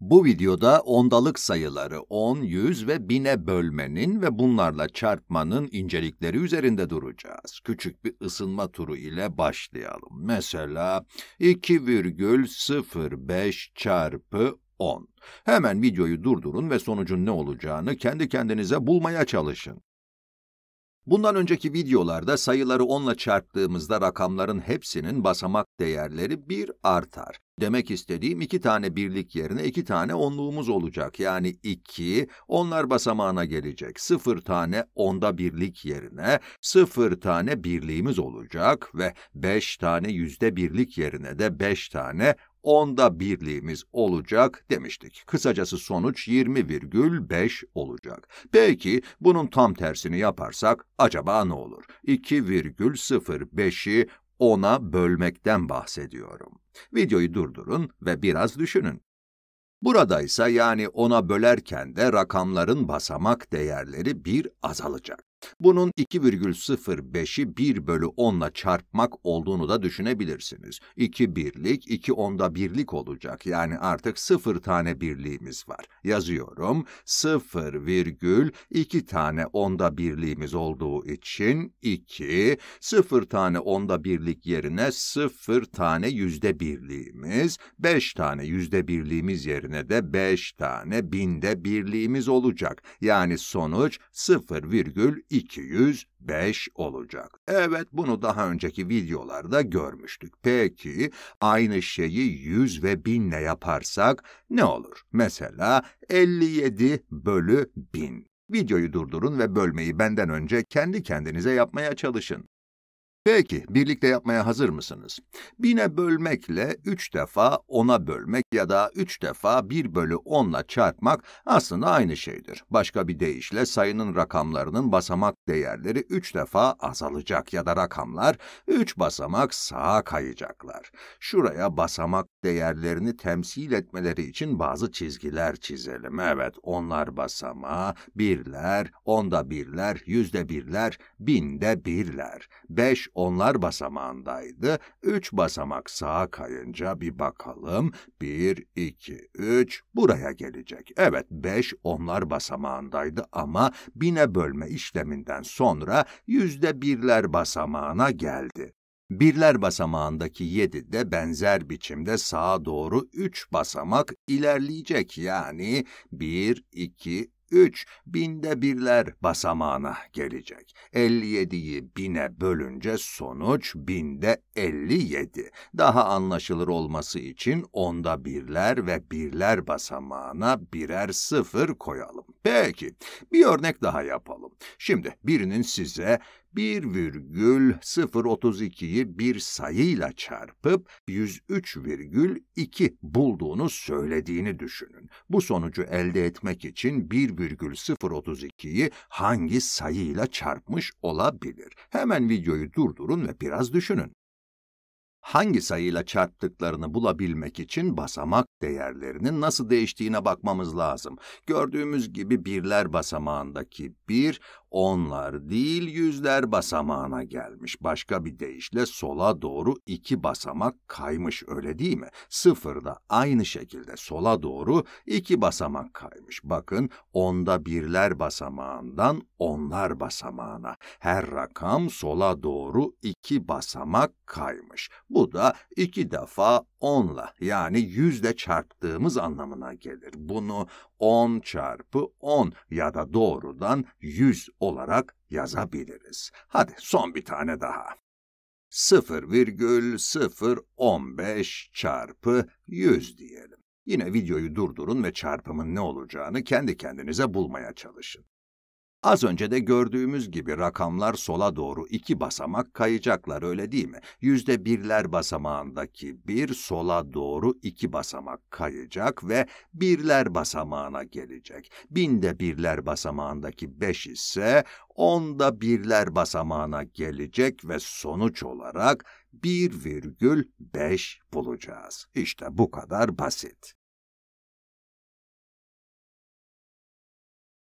Bu videoda ondalık sayıları 10, 100 ve 1000'e bölmenin ve bunlarla çarpmanın incelikleri üzerinde duracağız. Küçük bir ısınma turu ile başlayalım. Mesela 2,05 çarpı 10. Hemen videoyu durdurun ve sonucun ne olacağını kendi kendinize bulmaya çalışın. Bundan önceki videolarda sayıları 10 ile çarptığımızda rakamların hepsinin basamak değerleri 1 artar. Demek istediğim iki tane birlik yerine iki tane onluğumuz olacak. Yani iki, onlar basamağına gelecek. Sıfır tane onda birlik yerine sıfır tane birliğimiz olacak ve beş tane yüzde birlik yerine de beş tane onda birliğimiz olacak demiştik. Kısacası sonuç 20,5 olacak. Peki bunun tam tersini yaparsak acaba ne olur? 2,05'i ona bölmekten bahsediyorum. Videoyu durdurun ve biraz düşünün. Burada ise yani ona bölerken de rakamların basamak değerleri bir azalacak. Bunun 2,05'i 1 bölü 10'la çarpmak olduğunu da düşünebilirsiniz. 2 birlik, 2 onda birlik olacak. Yani artık 0 tane birliğimiz var. Yazıyorum 0 virgül 2 tane onda birliğimiz olduğu için 2, 0 tane onda birlik yerine 0 tane yüzde birliğimiz, 5 tane yüzde birliğimiz yerine de 5 tane binde birliğimiz olacak. Yani sonuç virgül 205 olacak. Evet bunu daha önceki videolarda görmüştük. Peki aynı şeyi 100 ve 1000 ile yaparsak ne olur? Mesela 57 bölü 1000. Videoyu durdurun ve bölmeyi benden önce kendi kendinize yapmaya çalışın. Peki, birlikte yapmaya hazır mısınız? 1000'e bölmekle 3 defa 10'a bölmek ya da 3 defa 1 bölü 10'la çarpmak aslında aynı şeydir. Başka bir deyişle sayının rakamlarının basamak değerleri 3 defa azalacak ya da rakamlar 3 basamak sağa kayacaklar. Şuraya basamak değerlerini temsil etmeleri için bazı çizgiler çizelim. Evet, onlar basamağa, birler, onda birler, yüzde birler, binde birler. 5 onlar basamağındaydı. Üç basamak sağa kayınca bir bakalım. Bir, iki, üç buraya gelecek. Evet beş onlar basamağındaydı ama bine bölme işleminden sonra yüzde birler basamağına geldi. Birler basamağındaki 7 de benzer biçimde sağa doğru 3 basamak ilerleyecek yani 1, 2, 3 binde birler basamağına gelecek. 57'yi bine bölünce sonuç binde 57. Daha anlaşılır olması için onda birler ve birler basamağına birer sıfır koyalım. Peki, bir örnek daha yapalım. Şimdi birinin size 1,032'yi bir sayıyla çarpıp 103,2 bulduğunu söylediğini düşünün. Bu sonucu elde etmek için 1,032'yi hangi sayıyla çarpmış olabilir? Hemen videoyu durdurun ve biraz düşünün hangi sayıyla çarptıklarını bulabilmek için basamak değerlerinin nasıl değiştiğine bakmamız lazım. Gördüğümüz gibi birler basamağındaki 1, onlar değil yüzler basamağına gelmiş. Başka bir deyişle sola doğru iki basamak kaymış öyle değil mi? Sıfırda aynı şekilde sola doğru iki basamak kaymış. Bakın onda birler basamağından onlar basamağına. Her rakam sola doğru iki basamak kaymış. Bu da iki defa 10'la yani yüzle çarptığımız anlamına gelir. Bunu 10 çarpı 10 ya da doğrudan 100 olarak yazabiliriz. Hadi son bir tane daha. 0,015 çarpı 100 diyelim. Yine videoyu durdurun ve çarpımın ne olacağını kendi kendinize bulmaya çalışın. Az önce de gördüğümüz gibi rakamlar sola doğru iki basamak kayacaklar öyle değil mi? Yüzde birler basamağındaki bir sola doğru iki basamak kayacak ve birler basamağına gelecek. Binde birler basamağındaki beş ise onda birler basamağına gelecek ve sonuç olarak 1,5 bulacağız. İşte bu kadar basit.